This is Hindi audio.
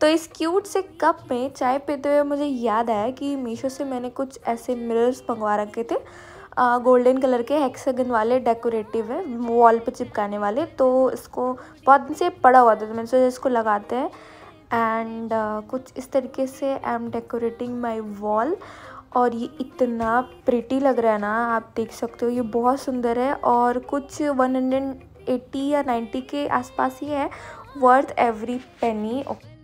तो इस क्यूट से कप में चाय पीते हुए मुझे याद आया कि मीशो से मैंने कुछ ऐसे मिरर्स मंगवा रखे थे गोल्डन कलर के हेक्सागन वाले डेकोरेटिव है वॉल पे चिपकाने वाले तो इसको बहुत दिन से पड़ा हुआ था तो मैंने सोचा इसको लगाते हैं एंड uh, कुछ इस तरीके से I am decorating my wall और ये इतना प्रिटी लग रहा है ना आप देख सकते हो ये बहुत सुंदर है और कुछ 180 या 90 के आसपास ही है वर्थ एवरी पेनी ओके